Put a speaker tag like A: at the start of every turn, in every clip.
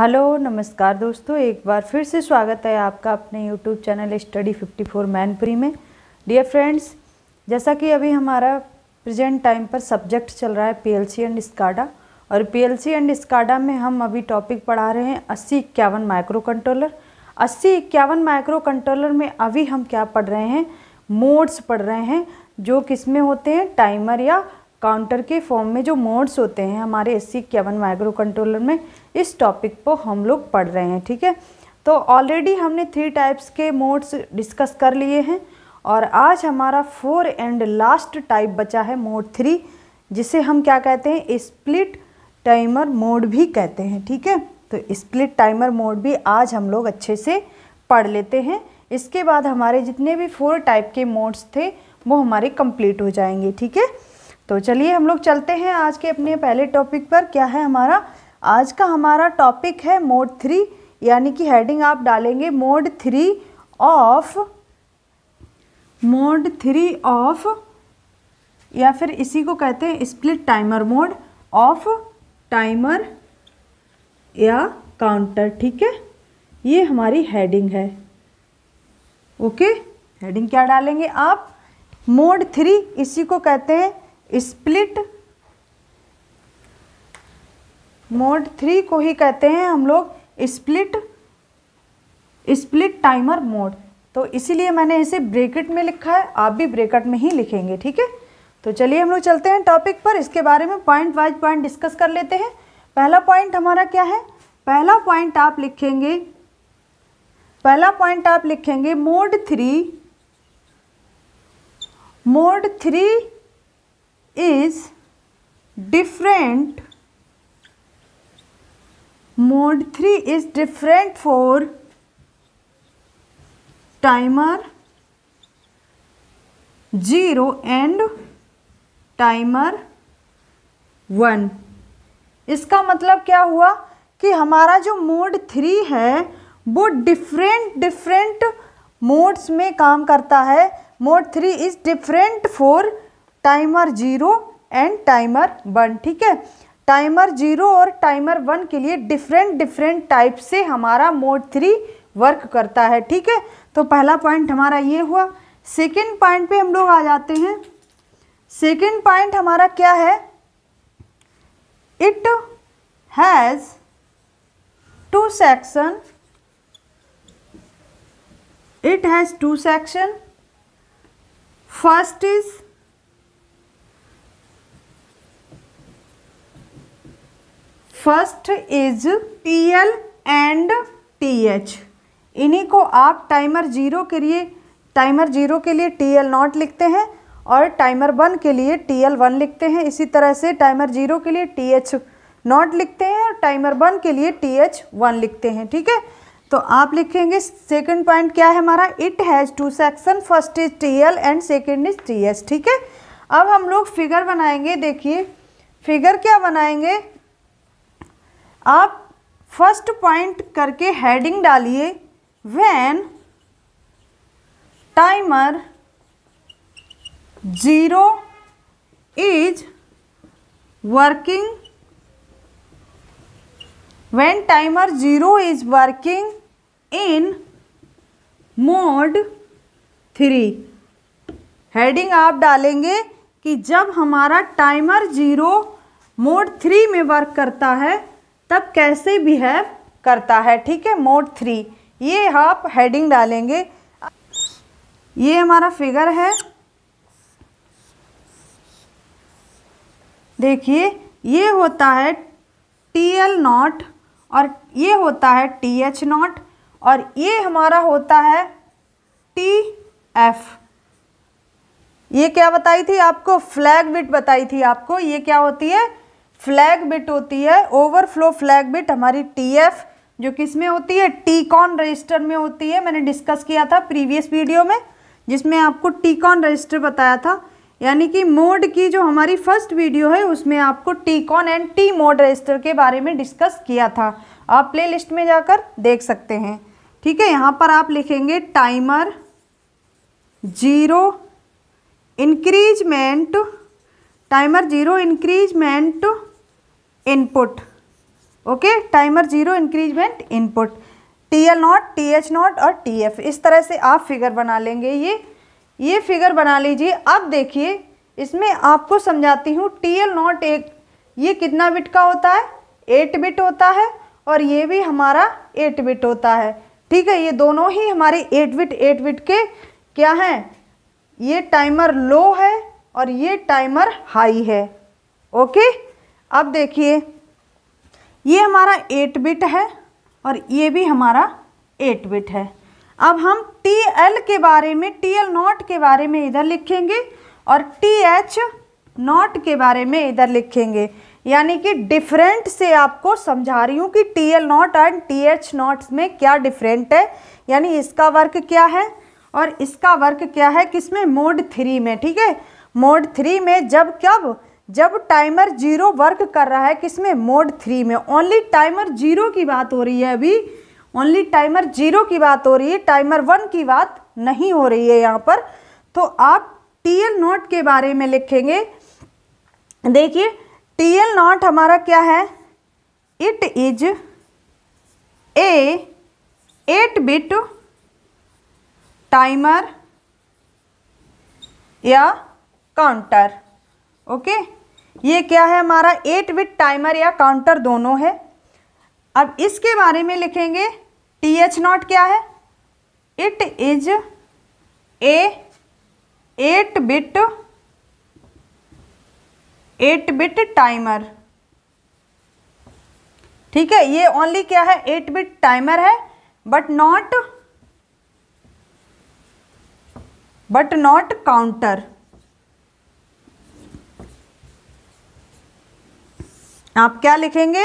A: Hello नमस्कार दोस्तों एक बार फिर से स्वागत है आपका अपने यूट्यूब चैनल स्टडी 54 मैनपुरी में डियर फ्रेंड्स जैसा कि अभी हमारा प्रेजेंट टाइम पर सब्जेक्ट चल रहा है पीएलसी एंड स्काडा और पीएलसी एंड स्काडा में हम अभी टॉपिक पढ़ा रहे हैं अस्सी इक्यावन माइक्रो कंट्रोलर अस्सी इक्यावन माइक्रो कंट्रोलर में अभी हम क्या पढ़ रहे हैं मोड्स पढ़ रहे हैं जो किस में होते हैं टाइमर या काउंटर के फॉर्म में जो मोड्स होते हैं हमारे एस सी इक्यावन माइक्रो कंट्रोलर में इस टॉपिक को हम लोग पढ़ रहे हैं ठीक है तो ऑलरेडी हमने थ्री टाइप्स के मोड्स डिस्कस कर लिए हैं और आज हमारा फोर एंड लास्ट टाइप बचा है मोड थ्री जिसे हम क्या कहते हैं स्प्लिट टाइमर मोड भी कहते हैं ठीक है तो स्प्लिट टाइमर मोड भी आज हम लोग अच्छे से पढ़ लेते हैं इसके बाद हमारे जितने भी फोर टाइप के मोड्स थे वो हमारे कंप्लीट हो जाएंगे ठीक है तो चलिए हम लोग चलते हैं आज के अपने पहले टॉपिक पर क्या है हमारा आज का हमारा टॉपिक है मोड थ्री यानी कि हेडिंग आप डालेंगे mode three of mode three of या फिर इसी को कहते हैं split timer mode of timer या काउंटर ठीक है ये हमारी हेडिंग है ओके हेडिंग क्या डालेंगे आप मोड थ्री इसी को कहते हैं स्प्लिट मोड थ्री को ही कहते हैं हम लोग स्प्लिट स्प्लिट टाइमर मोड तो इसीलिए मैंने इसे ब्रेकेट में लिखा है आप भी ब्रेकेट में ही लिखेंगे ठीक है तो चलिए हम लोग चलते हैं टॉपिक पर इसके बारे में पॉइंट वाइज पॉइंट डिस्कस कर लेते हैं पहला पॉइंट हमारा क्या है पहला पॉइंट आप लिखेंगे पहला पॉइंट आप लिखेंगे mode three mode three is different mode 3 is different for timer 0 and timer 1 इसका मतलब क्या हुआ कि हमारा जो मोड थ्री है वो डिफरेंट डिफरेंट मोड्स में काम करता है mode three is different for timer zero and timer one ठीक है टाइमर जीरो और टाइमर वन के लिए डिफरेंट डिफरेंट टाइप से हमारा मोड थ्री वर्क करता है ठीक है तो पहला पॉइंट हमारा ये हुआ सेकेंड पॉइंट पे हम लोग आ जाते हैं सेकेंड पॉइंट हमारा क्या है it has two section it has two section first is first is T L and T H इन्हीं को आप टाइमर जीरो के लिए टाइमर जीरो के लिए टी एल नॉट लिखते हैं और टाइमर वन के लिए टी एल वन लिखते हैं इसी तरह से टाइमर जीरो के लिए टी एच नॉट लिखते हैं और टाइमर वन के लिए टी एच वन लिखते हैं ठीक है तो आप लिखेंगे सेकंड पॉइंट क्या है हमारा it has two section first is T L and second is T H ठीक है अब हम लोग फिगर बनाएंगे देखिए फिगर क्या बनाएंगे आप फर्स्ट पॉइंट करके हेडिंग डालिए when timer zero is working when timer zero is working in mode three heading आप डालेंगे कि जब हमारा टाइमर जीरो मोड थ्री में वर्क करता है तब कैसे बिहेव करता है ठीक है मोड थ्री ये आप हेडिंग डालेंगे ये हमारा फिगर है देखिए ये होता है टी एल नॉट और ये होता है टी एच नॉट और ये हमारा होता है टी एफ ये क्या बताई थी आपको फ्लैग बिट बताई थी आपको ये क्या होती है फ्लैग बिट होती है ओवरफ्लो फ्लैग बिट हमारी टीएफ जो किस में होती है टीकॉन रजिस्टर में होती है मैंने डिस्कस किया था प्रीवियस वीडियो में जिसमें आपको टीकॉन रजिस्टर बताया था यानी कि मोड की जो हमारी फर्स्ट वीडियो है उसमें आपको TCON and T mode register के बारे में डिस्कस किया था आप प्ले लिस्ट में जाकर देख सकते हैं ठीक है यहाँ पर आप लिखेंगे timer zero increment timer zero increment input okay timer zero increment input T L not T H not और टी एफ इस तरह से आप फिगर बना लेंगे ये ये फिगर बना लीजिए अब देखिए इसमें आपको समझाती हूँ टी एल नॉट एक ये कितना बिट का होता है एट बिट होता है और ये भी हमारा एट बिट होता है ठीक है ये दोनों ही हमारे एट बिट एट बिट के क्या हैं ये टाइमर लो है और ये टाइमर हाई है ओके अब देखिए ये हमारा एट बिट है और ये भी हमारा एट बिट है अब हम टी एल के बारे में टी एल नॉट के बारे में इधर लिखेंगे और टी एच नॉट के बारे में इधर लिखेंगे यानी कि डिफरेंट से आपको समझा रही हूँ कि T L not and T H nought में क्या डिफरेंट है यानी इसका वर्क क्या है और इसका वर्क क्या है किसमें मोड थ्री में ठीक है मोड थ्री में जब कब जब टाइमर जीरो वर्क कर रहा है किसमें मोड थ्री में ओनली टाइमर जीरो की बात हो रही है अभी ओनली टाइमर जीरो की बात हो रही है टाइमर वन की बात नहीं हो रही है यहाँ पर तो आप टी एल नॉट के बारे में लिखेंगे देखिए टी एल नॉट हमारा क्या है it is a eight bit timer या काउंटर ओके okay? ये क्या है हमारा एट विथ टाइमर या काउंटर दोनों है अब इसके बारे में लिखेंगे टी एच नॉट क्या है it is a eight bit eight bit timer ठीक है ये ओनली क्या है एट बिट टाइमर है but not but not counter आप क्या लिखेंगे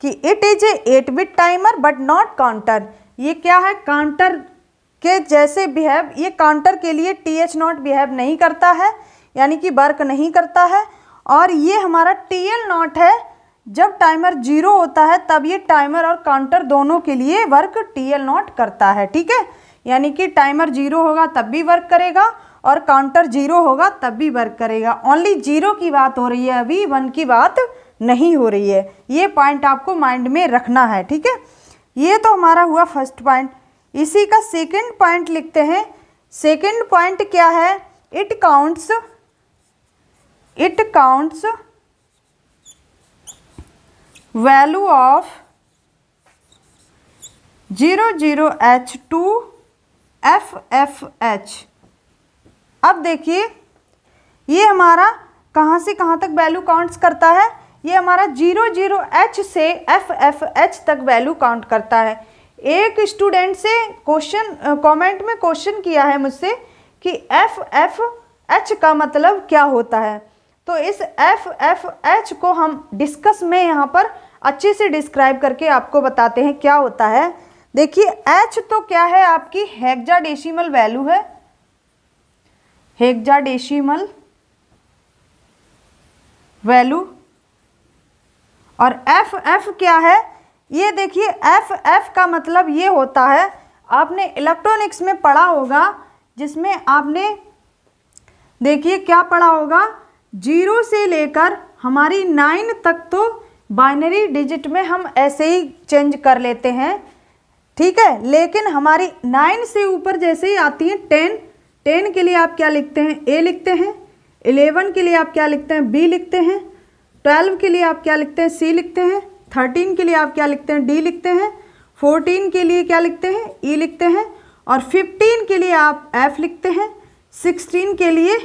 A: कि it is a eight bit timer but not counter ये क्या है काउंटर के जैसे बिहेव ये काउंटर के लिए टी एच नॉट बिहेव नहीं करता है यानी कि वर्क नहीं करता है और ये हमारा टी एल नॉट है जब टाइमर जीरो होता है तब ये टाइमर और काउंटर दोनों के लिए वर्क टी एल नॉट करता है ठीक है यानी कि टाइमर जीरो होगा तब भी वर्क करेगा और काउंटर जीरो होगा तब भी वर्क करेगा ओनली जीरो की बात हो रही है अभी वन की बात नहीं हो रही है ये पॉइंट आपको माइंड में रखना है ठीक है ये तो हमारा हुआ फर्स्ट पॉइंट इसी का सेकंड पॉइंट लिखते हैं सेकंड पॉइंट क्या है it counts it counts value of zero zero H to F F H अब देखिए ये हमारा कहाँ से कहाँ तक वैल्यू काउंट्स करता है ये हमारा जीरो जीरो एच से एफ एफ एच तक वैल्यू काउंट करता है एक स्टूडेंट से क्वेश्चन कमेंट में क्वेश्चन किया है मुझसे कि एफ एफ एच का मतलब क्या होता है तो इस एफ एफ एच को हम डिस्कस में यहाँ पर अच्छे से डिस्क्राइब करके आपको बताते हैं क्या होता है देखिए एच तो क्या है आपकी हेक्जाडेसिमल वैल्यू है हेक्जाडेसिमल वैल्यू और एफ एफ क्या है ये देखिए एफ एफ का मतलब ये होता है आपने इलेक्ट्रॉनिक्स में पढ़ा होगा जिसमें आपने देखिए क्या पढ़ा होगा जीरो से लेकर हमारी नाइन तक तो बाइनरी डिजिट में हम ऐसे ही चेंज कर लेते हैं ठीक है लेकिन हमारी नाइन से ऊपर जैसे ही आती है टेन टेन के लिए आप क्या लिखते हैं ए लिखते हैं एलेवन के लिए आप क्या लिखते हैं बी लिखते हैं ट्वेल्व के लिए आप क्या लिखते हैं सी लिखते हैं थर्टीन के लिए आप क्या लिखते हैं डी लिखते हैं फोर्टीन के लिए क्या लिखते हैं ई e लिखते हैं और फिफ्टीन के लिए आप एफ लिखते हैं सिक्सटीन के लिए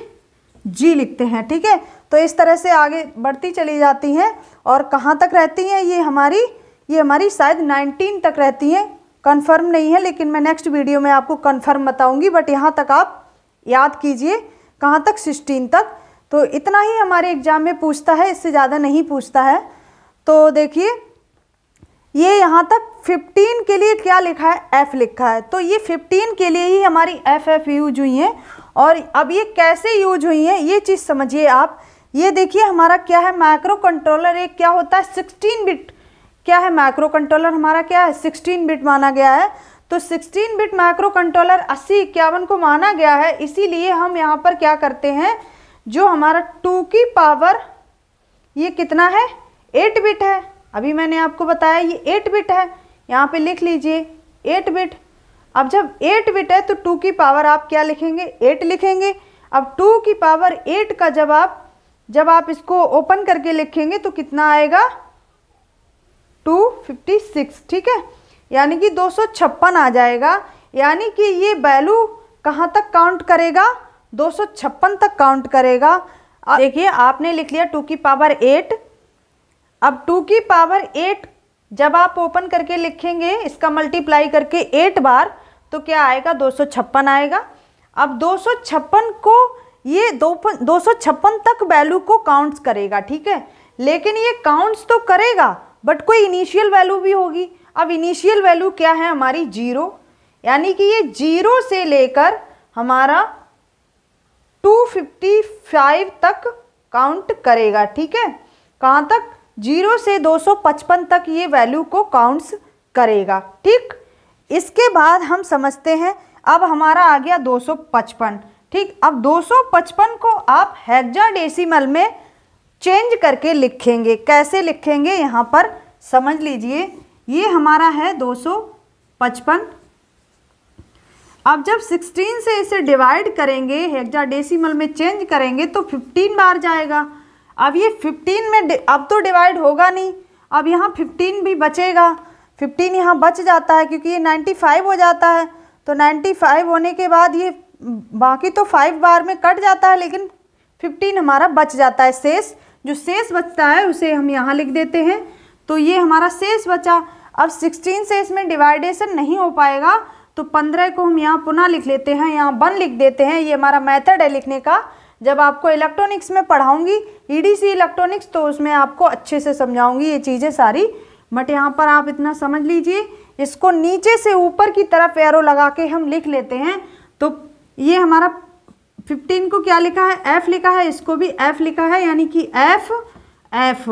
A: जी लिखते हैं ठीक है तो इस तरह से आगे बढ़ती चली जाती हैं और कहाँ तक रहती हैं ये हमारी ये हमारी शायद नाइनटीन तक रहती हैं कन्फर्म नहीं है लेकिन मैं नेक्स्ट वीडियो में आपको कन्फर्म बताऊंगी बट यहाँ तक आप याद कीजिए कहाँ तक सिक्सटीन तक तो इतना ही हमारे एग्ज़ाम में पूछता है इससे ज़्यादा नहीं पूछता है तो देखिए ये यहाँ तक 15 के लिए क्या लिखा है F लिखा है तो ये 15 के लिए ही हमारी एफ़ एफ़ यूज हुई हैं और अब ये कैसे यूज हुई हैं ये चीज़ समझिए आप ये देखिए हमारा क्या है माइक्रो कंट्रोलर एक क्या होता है सिक्सटीन बिट क्या है माइक्रो कंट्रोलर हमारा क्या है सिक्सटीन बिट माना गया है तो 16 बिट माइक्रो कंट्रोलर अस्सी इक्यावन को माना गया है इसीलिए हम यहाँ पर क्या करते हैं जो हमारा टू की पावर ये कितना है एट बिट है अभी मैंने आपको बताया ये एट बिट है यहाँ पे लिख लीजिए एट बिट अब जब एट बिट है तो टू की पावर आप क्या लिखेंगे एट लिखेंगे अब टू की पावर एट का जब आप जब आप इसको ओपन करके लिखेंगे तो कितना आएगा टू फिफ्टी सिक्स ठीक है यानी कि दो सौ छप्पन आ जाएगा यानी कि ये वैल्यू कहाँ तक काउंट करेगा दो तक काउंट करेगा देखिए आपने लिख लिया टू की पावर एट अब टू की पावर एट जब आप ओपन करके लिखेंगे इसका मल्टीप्लाई करके एट बार तो क्या आएगा दो आएगा अब दो को ये दो छप्पन तक वैल्यू को काउंट्स करेगा ठीक है लेकिन ये काउंट्स तो करेगा बट कोई इनिशियल वैल्यू भी होगी अब इनिशियल वैल्यू क्या है हमारी जीरो यानी कि ये जीरो से लेकर हमारा 255 तक काउंट करेगा ठीक है कहाँ तक जीरो से 255 तक ये वैल्यू को काउंट्स करेगा ठीक इसके बाद हम समझते हैं अब हमारा आ गया 255 ठीक अब 255 को आप हेक्जा डेसीमल में चेंज करके लिखेंगे कैसे लिखेंगे यहाँ पर समझ लीजिए ये हमारा है 255 अब जब 16 से इसे डिवाइड करेंगे हेक्साडेसिमल में चेंज करेंगे तो 15 बार जाएगा अब ये 15 में अब तो डिवाइड होगा नहीं अब यहाँ 15 भी बचेगा 15 यहाँ बच जाता है क्योंकि ये 95 हो जाता है तो 95 होने के बाद ये बाकी तो फाइव बार में कट जाता है लेकिन 15 हमारा बच जाता है शेष जो शेष बचता है उसे हम यहाँ लिख देते हैं तो ये हमारा शेष बचा अब सिक्सटीन से इसमें डिवाइडेशन नहीं हो पाएगा तो पंद्रह को हम यहाँ पुनः लिख लेते हैं यहाँ वन लिख देते हैं ये हमारा मैथड है लिखने का जब आपको इलेक्ट्रॉनिक्स में पढ़ाऊंगी ई इलेक्ट्रॉनिक्स तो उसमें आपको अच्छे से समझाऊंगी ये चीज़ें सारी बट यहाँ पर आप इतना समझ लीजिए इसको नीचे से ऊपर की तरफ एरो लगा के हम लिख लेते हैं तो ये हमारा फिफ्टीन को क्या लिखा है एफ़ लिखा है इसको भी एफ़ लिखा है यानी कि एफ़ एफ़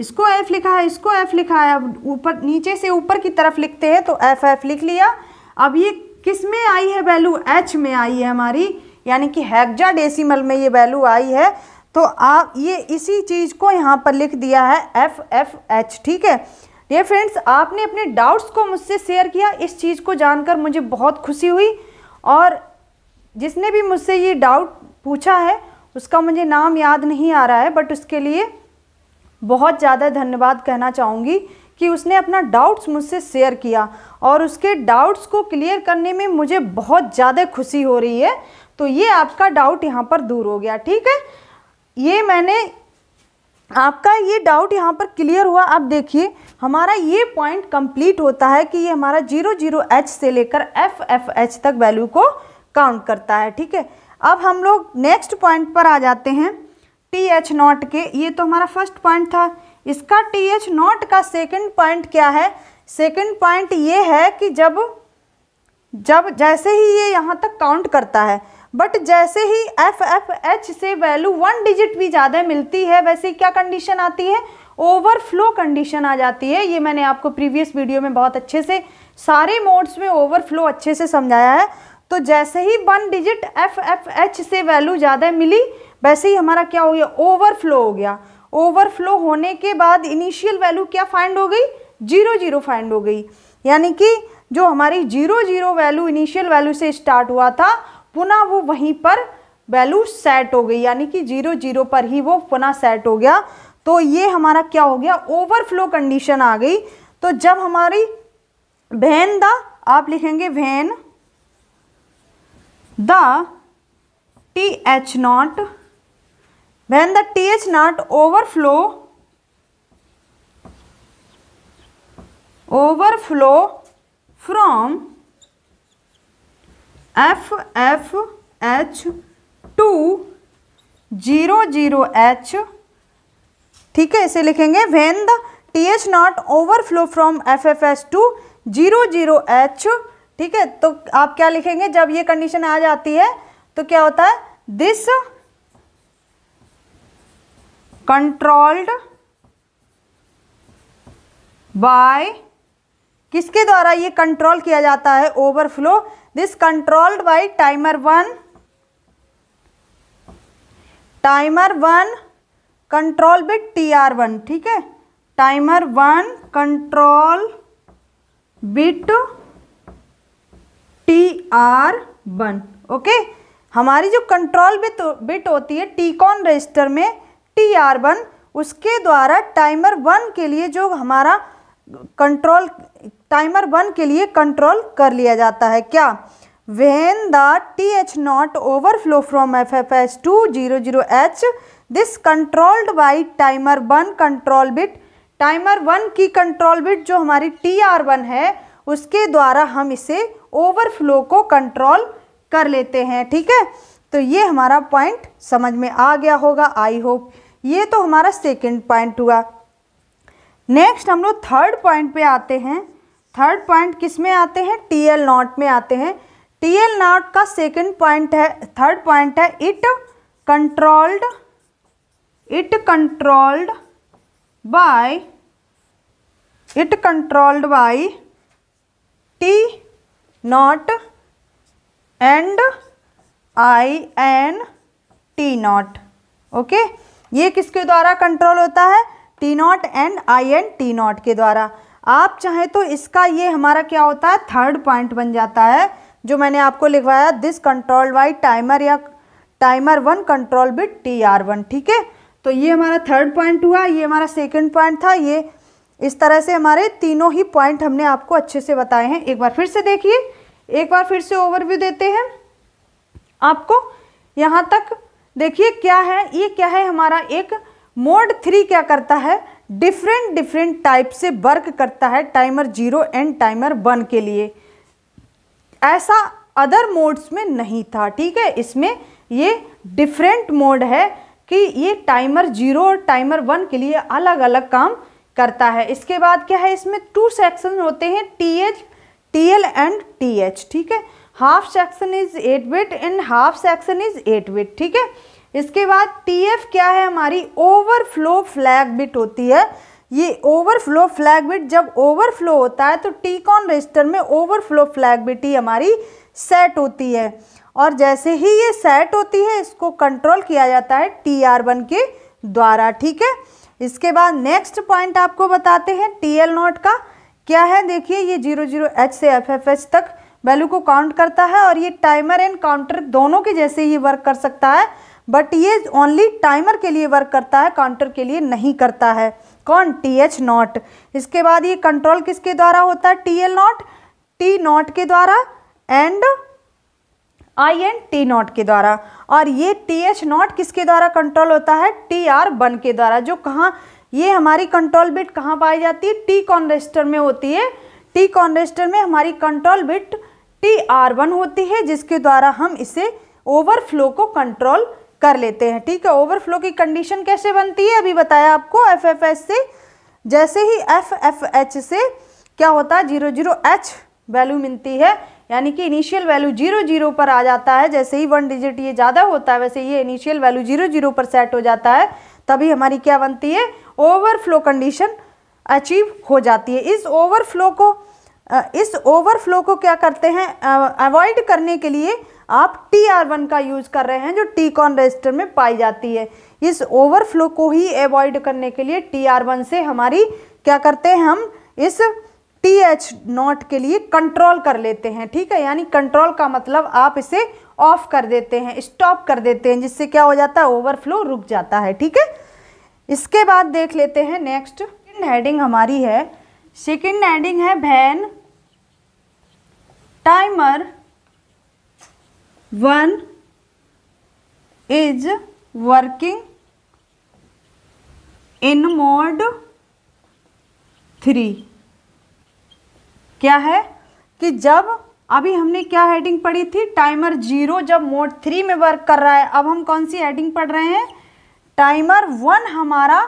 A: इसको एफ़ लिखा है इसको एफ़ लिखा है अब ऊपर नीचे से ऊपर की तरफ लिखते हैं तो एफ़ एफ़ लिख लिया अब ये किस में आई है वैल्यू एच में आई है हमारी यानी कि हैगजा डेसीमल में ये वैल्यू आई है तो आप ये इसी चीज़ को यहाँ पर लिख दिया है एफ एफ एच ठीक है ये फ्रेंड्स आपने अपने डाउट्स को मुझसे शेयर किया इस चीज़ को जानकर मुझे बहुत खुशी हुई और जिसने भी मुझसे ये डाउट पूछा है उसका मुझे नाम याद नहीं आ रहा है बट उसके लिए बहुत ज़्यादा धन्यवाद कहना चाहूँगी कि उसने अपना डाउट्स मुझसे शेयर किया और उसके डाउट्स को क्लियर करने में मुझे बहुत ज़्यादा खुशी हो रही है तो ये आपका डाउट यहाँ पर दूर हो गया ठीक है ये मैंने आपका ये डाउट यहाँ पर क्लियर हुआ अब देखिए हमारा ये पॉइंट कंप्लीट होता है कि ये हमारा जीरो जीरो एच से लेकर एफ एफ एच तक वैल्यू को काउंट करता है ठीक है अब हम लोग नेक्स्ट पॉइंट पर आ जाते हैं टी एच नॉट के ये तो हमारा फर्स्ट पॉइंट था इसका टी एच नॉट का सेकंड पॉइंट क्या है सेकंड पॉइंट ये है कि जब जब जैसे ही ये यहाँ तक काउंट करता है बट जैसे ही एफ एफ एच से वैल्यू वन डिजिट भी ज़्यादा मिलती है वैसे क्या कंडीशन आती है ओवरफ्लो कंडीशन आ जाती है ये मैंने आपको प्रीवियस वीडियो में बहुत अच्छे से सारे मोड्स में ओवरफ्लो अच्छे से समझाया है तो जैसे ही one digit F F H से वैल्यू ज़्यादा मिली वैसे ही हमारा क्या हो गया ओवरफ्लो हो गया ओवरफ्लो होने के बाद इनिशियल वैल्यू क्या फाइंड हो गई जीरो जीरो फाइंड हो गई यानी कि जो हमारी zero zero value initial value से स्टार्ट हुआ था पुनः वो वहीं पर वैल्यू सेट हो गई यानी कि जीरो जीरो पर ही वो पुनः सेट हो गया तो ये हमारा क्या हो गया ओवरफ्लो कंडीशन आ गई तो जब हमारी वैन द आप लिखेंगे when the T H nought when the th not overflow overflow from f f h to 0 0 h ठीक है इसे लिखेंगे when the T H nought overflow from F F S to zero zero H ठीक है तो आप क्या लिखेंगे जब ये कंडीशन आ जाती है तो क्या होता है दिस कंट्रोल्ड बाय किसके द्वारा ये कंट्रोल किया जाता है overflow this controlled by timer one timer one control bit T R one ठीक है timer one control bit T R one okay हमारी जो कंट्रोल बिट बिट होती है टीकॉन रजिस्टर में टी आर वन उसके द्वारा टाइमर वन के लिए जो हमारा कंट्रोल टाइमर वन के लिए कंट्रोल कर लिया जाता है क्या flow from F F S to zero zero H this controlled by timer one control bit timer one की कंट्रोल बिट जो हमारी वन है उसके द्वारा हम इसे ओवरफ्लो को कंट्रोल कर लेते हैं ठीक है तो ये हमारा पॉइंट समझ में आ गया होगा आई होप ये तो हमारा सेकेंड पॉइंट हुआ नेक्स्ट हम लोग थर्ड पॉइंट पे आते हैं थर्ड पॉइंट किस में आते हैं टी एल नॉट में आते हैं टी एल नॉट का सेकेंड पॉइंट है थर्ड पॉइंट है it controlled it controlled by it controlled by T nought and I N T nought okay ये किसके द्वारा कंट्रोल होता है T nought and I and T not के द्वारा आप चाहें तो इसका ये हमारा क्या होता है थर्ड पॉइंट बन जाता है जो मैंने आपको लिखवाया दिस कंट्रोल बाई टाइमर या timer one control bit T R one ठीक है तो ये हमारा थर्ड पॉइंट हुआ ये हमारा सेकंड पॉइंट था ये इस तरह से हमारे तीनों ही पॉइंट हमने आपको अच्छे से बताए हैं एक बार फिर से देखिए एक बार फिर से ओवरव्यू देते हैं आपको यहाँ तक देखिए क्या है ये क्या है हमारा एक मोड थ्री क्या करता है डिफरेंट डिफरेंट टाइप से वर्क करता है timer zero and timer one के लिए ऐसा अदर मोड्स में नहीं था ठीक है इसमें ये डिफरेंट मोड है कि ये टाइमर जीरो और टाइमर वन के लिए अलग अलग काम करता है इसके बाद क्या है इसमें टू सेक्शन होते हैं T H T L and T H ठीक है half section is eight bit and half section is eight bit ठीक है इसके बाद टीएफ क्या है हमारी ओवरफ्लो फ्लैग बिट होती है ये ओवरफ्लो फ्लैग बिट जब ओवरफ्लो होता है तो टी कॉन रजिस्टर में ओवरफ्लो फ्लैग बिट ही हमारी सेट होती है और जैसे ही ये सेट होती है इसको कंट्रोल किया जाता है टी आर वन के द्वारा ठीक है इसके बाद नेक्स्ट पॉइंट आपको बताते हैं टी एल नोट का क्या है देखिए ये जीरो जीरो एच से एफ एफ एच तक वैल्यू को काउंट करता है और ये टाइमर एंड काउंटर दोनों के जैसे ही वर्क कर सकता है बट ये ओनली टाइमर के लिए वर्क करता है काउंटर के लिए नहीं करता है कौन टी एच नॉट इसके बाद ये कंट्रोल किसके द्वारा होता है T L not T not के द्वारा and I and T not के द्वारा और ये टी एच नॉट किसके द्वारा कंट्रोल होता है टी आर वन के द्वारा जो कहाँ ये हमारी कंट्रोल बिट कहाँ पाई जाती है टी कॉन्स्टर में होती है टी कॉन्स्टर में हमारी control bit T R one होती है जिसके द्वारा हम इसे ओवरफ्लो को कंट्रोल कर लेते हैं ठीक है ओवरफ्लो की कंडीशन कैसे बनती है अभी बताया आपको एफ एफ एच से जैसे ही एफ एफ एच से क्या होता है जीरो जीरो एच वैल्यू मिलती है यानी कि इनिशियल वैल्यू जीरो जीरो पर आ जाता है जैसे ही वन डिजिट ये ज़्यादा होता है वैसे ये इनिशियल वैल्यू जीरो जीरो पर सेट हो जाता है तभी हमारी क्या बनती है ओवरफ्लो कंडीशन अचीव हो जाती है इस ओवरफ्लो को इस ओवरफ्लो को क्या करते हैं अवॉइड करने के लिए आप टी आर वन का यूज़ कर रहे हैं जो टी कॉन रजिस्टर में पाई जाती है इस ओवरफ्लो को ही अवॉइड करने के लिए टी आर वन से हमारी क्या करते हैं हम इस टी एच नॉट के लिए कंट्रोल कर लेते हैं ठीक है यानी कंट्रोल का मतलब आप इसे ऑफ कर देते हैं स्टॉप कर देते हैं जिससे क्या हो जाता है ओवरफ्लो रुक जाता है ठीक है इसके बाद देख लेते हैं नेक्स्ट हेडिंग हमारी है सेकेंड हेडिंग है when timer one is working in mode three क्या है कि जब अभी हमने क्या हेडिंग पढ़ी थी टाइमर जीरो जब मोड थ्री में वर्क कर रहा है अब हम कौन सी हेडिंग पढ़ रहे हैं टाइमर वन हमारा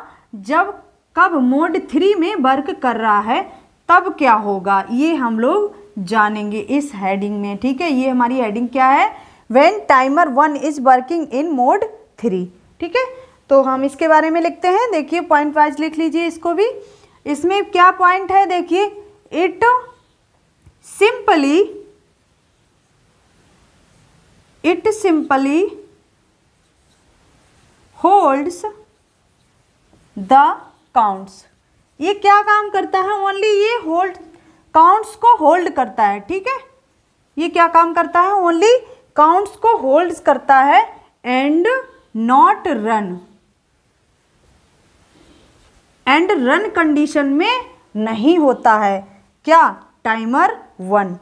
A: जब कब मोड थ्री में वर्क कर रहा है तब क्या होगा ये हम लोग जानेंगे इस हेडिंग में ठीक है ये हमारी हेडिंग क्या है when timer one is working in mode three ठीक है तो हम इसके बारे में लिखते हैं देखिए पॉइंट वाइज लिख लीजिए इसको भी इसमें क्या पॉइंट है देखिए it simply it simply holds the counts ये क्या काम करता है ओनली ये होल्ड काउंट्स को होल्ड करता है ठीक है ये क्या काम करता है ओनली काउंट्स को होल्ड करता है and not run and run condition में नहीं होता है क्या टाइमर वन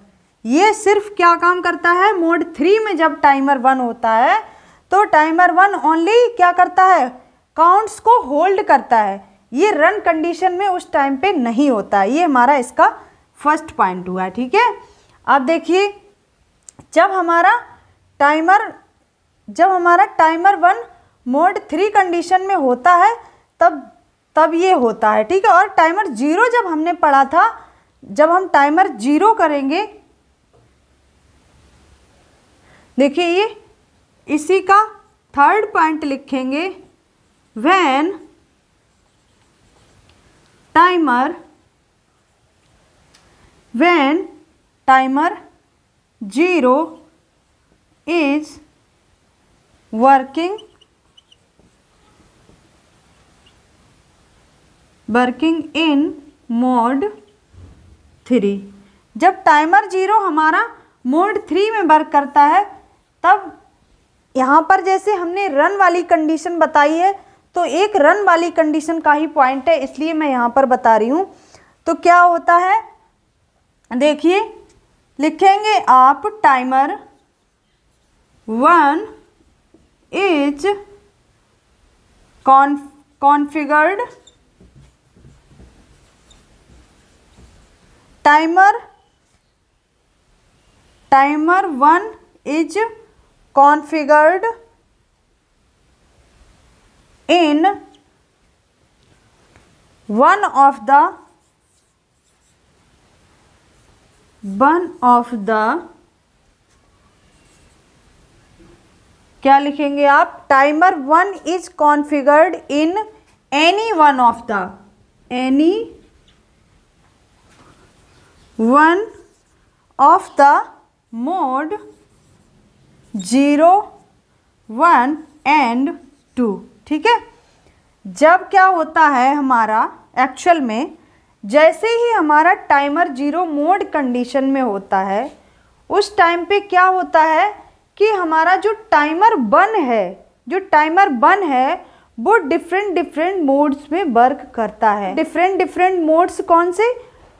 A: ये सिर्फ क्या काम करता है मोड थ्री में जब टाइमर वन होता है तो टाइमर वन ओनली क्या करता है काउंट्स को होल्ड करता है ये रन कंडीशन में उस टाइम पे नहीं होता ये हमारा इसका फर्स्ट पॉइंट हुआ ठीक है अब देखिए जब हमारा टाइमर जब हमारा timer one mode three condition में होता है तब तब ये होता है ठीक है और टाइमर जीरो जब हमने पढ़ा था जब हम टाइमर जीरो करेंगे देखिए ये इसी का थर्ड पॉइंट लिखेंगे when timer when timer 0 is working working in mode 3 जब टाइमर जीरो हमारा मोड थ्री में वर्क करता है तब यहाँ पर जैसे हमने रन वाली कंडीशन बताई है तो एक रन वाली कंडीशन का ही पॉइंट है इसलिए मैं यहाँ पर बता रही हूँ तो क्या होता है देखिए लिखेंगे आप timer one is configured timer timer one is configured in one of the one of the क्या लिखेंगे आप timer one is configured in any one of the any one of the mode zero one and two ठीक है जब क्या होता है हमारा एक्चुअल में जैसे ही हमारा टाइमर जीरो मोड कंडीशन में होता है उस टाइम पे क्या होता है कि हमारा जो टाइमर बन है जो टाइमर बन है वो डिफरेंट डिफरेंट मोड्स में वर्क करता है डिफरेंट डिफरेंट मोड्स कौन से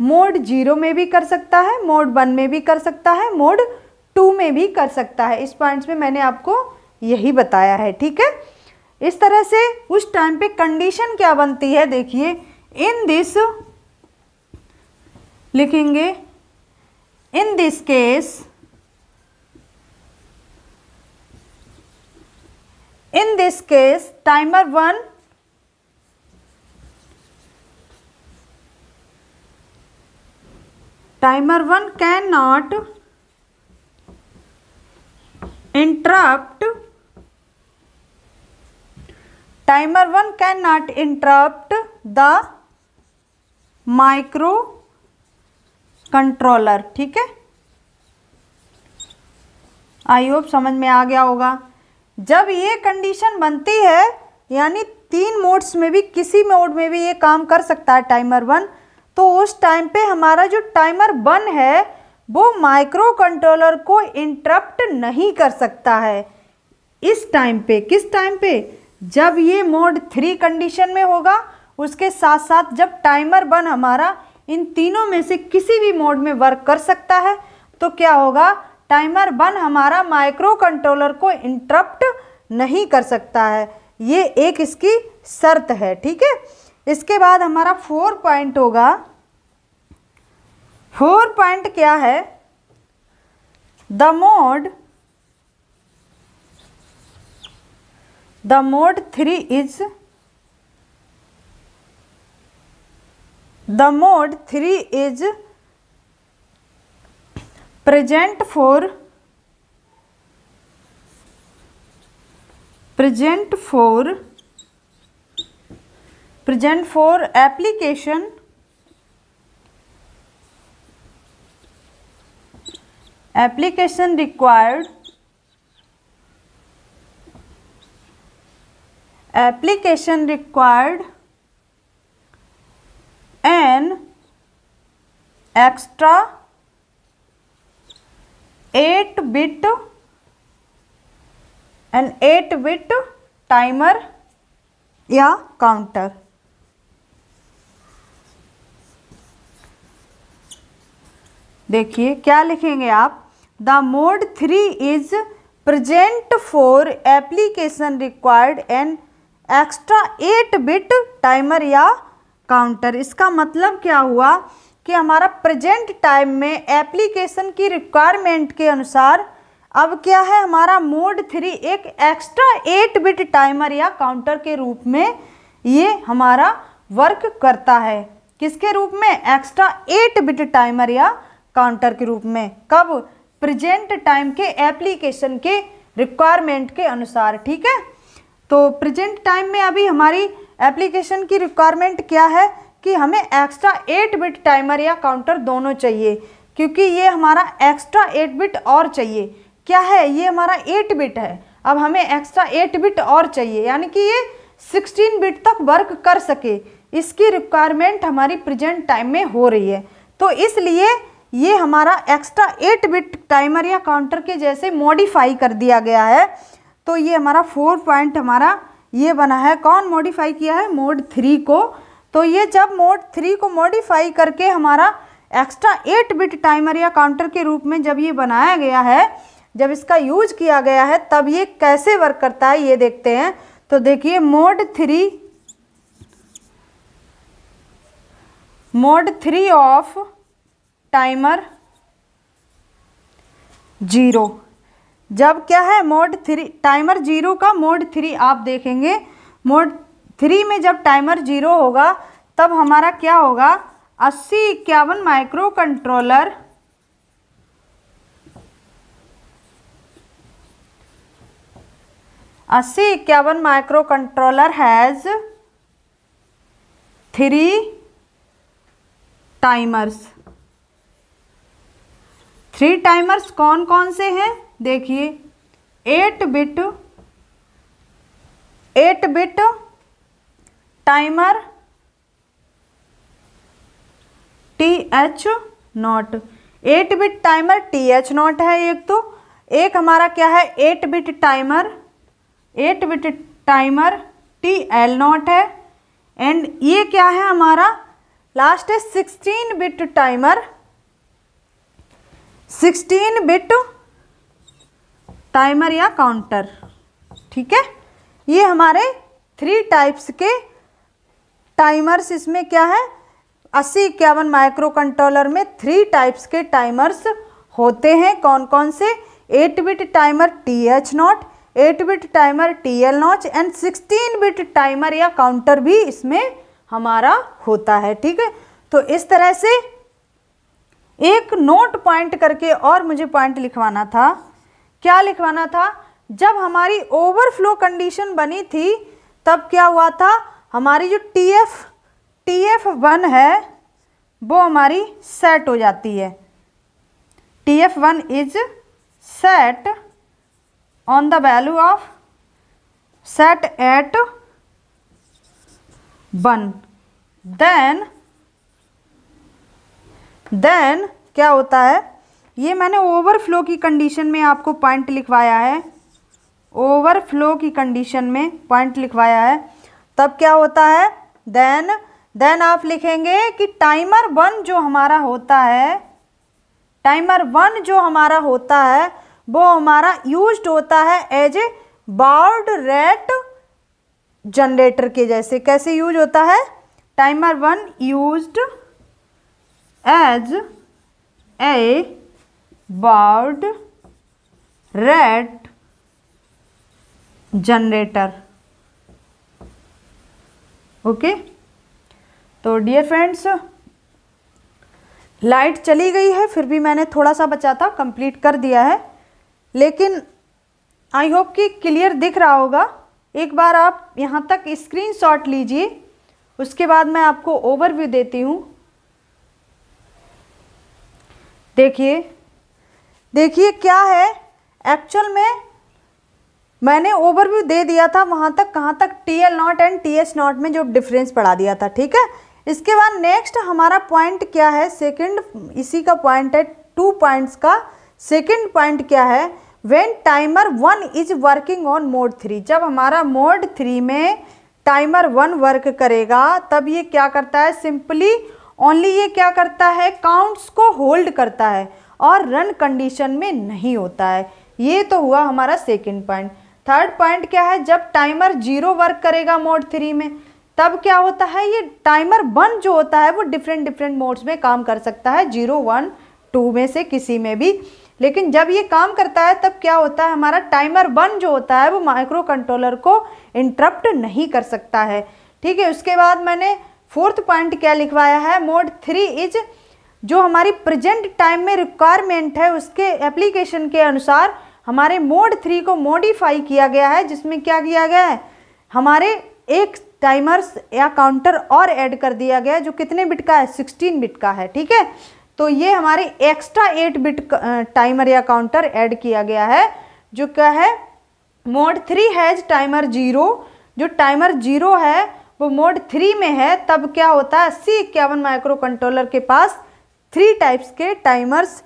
A: मोड जीरो में भी कर सकता है मोड वन में भी कर सकता है मोड टू में भी कर सकता है इस पॉइंट्स में मैंने आपको यही बताया है ठीक है इस तरह से उस टाइम पे कंडीशन क्या बनती है देखिए इन दिस लिखेंगे in this case in this case timer one timer one can not interrupt timer one can not interrupt the microcontroller ठीक है आई होप समझ में आ गया होगा जब ये कंडीशन बनती है यानी तीन मोड्स में भी किसी मोड में भी ये काम कर सकता है टाइमर वन तो उस टाइम पे हमारा जो टाइमर वन है वो माइक्रो कंट्रोलर को इंटरप्ट नहीं कर सकता है इस टाइम पे किस टाइम पे जब ये मोड थ्री कंडीशन में होगा उसके साथ साथ जब टाइमर वन हमारा इन तीनों में से किसी भी मोड में वर्क कर सकता है तो क्या होगा टाइमर वन हमारा माइक्रो कंट्रोलर को इंटरप्ट नहीं कर सकता है ये एक इसकी शर्त है ठीक है इसके बाद हमारा फोर पॉइंट होगा फोर पॉइंट क्या है the mode the mode three is The mode 3 is present for present for present for application application required application required an extra eight bit an eight bit timer या counter देखिए क्या लिखेंगे आप the mode three is present for application required an extra eight bit timer या counter इसका मतलब क्या हुआ कि हमारा प्रेजेंट टाइम में एप्लीकेशन की रिक्वायरमेंट के अनुसार अब क्या है हमारा मोड थ्री एक एक्स्ट्रा एट बिट टाइमर या काउंटर के रूप में ये हमारा वर्क करता है किसके रूप में एक्स्ट्रा एट बिट टाइमर या काउंटर के रूप में कब प्रेजेंट टाइम के एप्लीकेशन के रिक्वायरमेंट के अनुसार ठीक है तो प्रेजेंट टाइम में अभी हमारी एप्लीकेशन की रिक्वायरमेंट क्या है कि हमें एक्स्ट्रा एट बिट टाइमर या काउंटर दोनों चाहिए क्योंकि ये हमारा एक्स्ट्रा एट बिट और चाहिए क्या है ये हमारा एट बिट है अब हमें एक्स्ट्रा एट बिट और चाहिए यानी कि ये सिक्सटीन बिट तक वर्क कर सके इसकी रिक्वायरमेंट हमारी प्रेजेंट टाइम में हो रही है तो इसलिए ये हमारा एक्स्ट्रा एट बिट टाइमर या काउंटर के जैसे मॉडिफाई कर दिया गया है तो ये हमारा फोर पॉइंट हमारा ये बना है कौन मॉडिफाई किया है मोड थ्री को तो ये जब मोड थ्री को मॉडिफाई करके हमारा एक्स्ट्रा एट बिट टाइमर या काउंटर के रूप में जब ये बनाया गया है जब इसका यूज किया गया है तब ये कैसे वर्क करता है ये देखते हैं तो देखिए mode three mode three of timer zero जब क्या है मोड थ्री टाइमर जीरो का मोड थ्री आप देखेंगे मोड थ्री में जब टाइमर जीरो होगा तब हमारा क्या होगा अस्सी इक्यावन माइक्रो कंट्रोलर अस्सी इक्यावन microcontroller has three timers three timers कौन कौन से हैं देखिए eight bit eight bit timer T H naught eight bit timer T H naught है एक तो एक हमारा क्या है eight bit timer eight bit timer T L naught है एंड ये क्या है हमारा लास्ट है sixteen bit timer sixteen bit timer या काउंटर ठीक है ये हमारे थ्री टाइप्स के टाइमर्स इसमें क्या है अस्सी इक्यावन माइक्रो कंट्रोलर में थ्री टाइप्स के टाइमर्स होते हैं कौन कौन से eight bit timer T H naught eight bit timer T L naught and sixteen bit timer या काउंटर भी इसमें हमारा होता है ठीक है तो इस तरह से एक नोट पॉइंट करके और मुझे पॉइंट लिखवाना था क्या लिखवाना था जब हमारी ओवरफ्लो कंडीशन बनी थी तब क्या हुआ था हमारी जो T F T F one है वो हमारी सेट हो जाती है T F one is set on the value of set at one then then क्या होता है ये मैंने ओवरफ्लो की कंडीशन में आपको पॉइंट लिखवाया है ओवरफ्लो की कंडीशन में पॉइंट लिखवाया है तब क्या होता है देन देन आप लिखेंगे कि टाइमर वन जो हमारा होता है टाइमर वन जो हमारा होता है वो हमारा यूज होता है as a baud rate generator के जैसे कैसे यूज होता है timer one use as a baud rate generator okay तो डियर फ्रेंड्स लाइट चली गई है फिर भी मैंने थोड़ा सा बचा था कंप्लीट कर दिया है लेकिन आई होप कि क्लियर दिख रहा होगा एक बार आप यहाँ तक स्क्रीनशॉट लीजिए उसके बाद मैं आपको ओवरव्यू देती हूँ देखिए देखिए क्या है एक्चुअल में मैंने ओवरव्यू दे दिया था वहाँ तक कहाँ तक T L not and T S naught में जो डिफरेंस पढ़ा दिया था ठीक है इसके बाद नेक्स्ट हमारा पॉइंट क्या है सेकंड इसी का पॉइंट है टू पॉइंट्स का सेकंड पॉइंट क्या है when timer one is working on mode three जब हमारा मोड थ्री में टाइमर वन वर्क करेगा तब ये क्या करता है सिंपली ओनली ये क्या करता है काउंट्स को होल्ड करता है और रन कंडीशन में नहीं होता है ये तो हुआ हमारा सेकेंड पॉइंट थर्ड पॉइंट क्या है जब टाइमर जीरो वर्क करेगा मोड थ्री में तब क्या होता है ये टाइमर वन जो होता है वो डिफरेंट डिफरेंट मोड्स में काम कर सकता है जीरो वन टू में से किसी में भी लेकिन जब ये काम करता है तब क्या होता है हमारा टाइमर वन जो होता है वो माइक्रो कंट्रोलर को इंटरप्ट नहीं कर सकता है ठीक है उसके बाद मैंने फोर्थ पॉइंट क्या लिखवाया है मोड थ्री इज जो हमारी प्रेजेंट टाइम में रिक्वायरमेंट है उसके एप्लीकेशन के अनुसार हमारे मोड थ्री को मॉडिफाई किया गया है जिसमें क्या किया गया है हमारे एक टाइमर्स या काउंटर और ऐड कर दिया गया है जो कितने बिट का है सिक्सटीन बिट का है ठीक है तो ये हमारे एक्स्ट्रा एट बिट टाइमर या काउंटर ऐड किया गया है जो क्या है mode three has timer zero जो टाइमर जीरो है वो मोड थ्री में है तब क्या होता है अस्सी इक्यावन माइक्रो कंट्रोलर के पास थ्री टाइप्स के टाइमर्स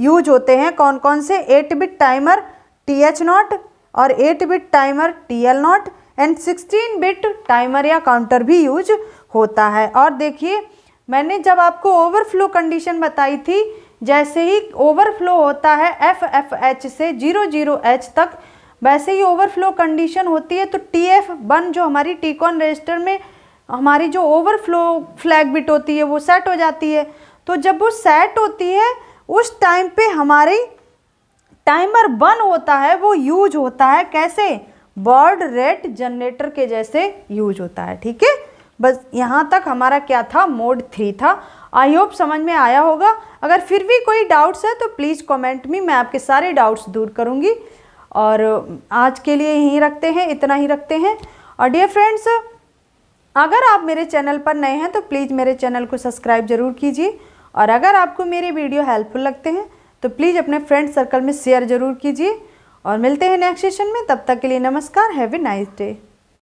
A: यूज होते हैं कौन कौन से eight bit timer T H not और eight bit timer T L not and sixteen bit timer या काउंटर भी यूज होता है और देखिए मैंने जब आपको ओवरफ्लो कंडीशन बताई थी जैसे ही ओवरफ्लो होता है एफ एफ एच से जीरो जीरो एच तक वैसे ही ओवरफ्लो कंडीशन होती है तो टी एफ वन जो हमारी टीकॉन रजिस्टर में हमारी जो ओवरफ्लो फ्लैग बिट होती है वो सेट हो जाती है तो जब वो सेट होती है उस टाइम पे हमारी टाइमर वन होता है वो यूज होता है कैसे बर्ड रेट जनरेटर के जैसे यूज होता है ठीक है बस यहाँ तक हमारा क्या था मोड थ्री था आई होप समझ में आया होगा अगर फिर भी कोई डाउट्स है तो प्लीज़ कमेंट में मैं आपके सारे डाउट्स दूर करूँगी और आज के लिए यहीं रखते हैं इतना ही रखते हैं और डियर फ्रेंड्स अगर आप मेरे चैनल पर नए हैं तो प्लीज़ मेरे चैनल को सब्सक्राइब ज़रूर कीजिए और अगर आपको मेरे वीडियो हेल्पफुल लगते हैं तो प्लीज़ अपने फ्रेंड सर्कल में शेयर ज़रूर कीजिए और मिलते हैं नेक्स्ट सेशन में तब तक के लिए नमस्कार हैवी नाइस डे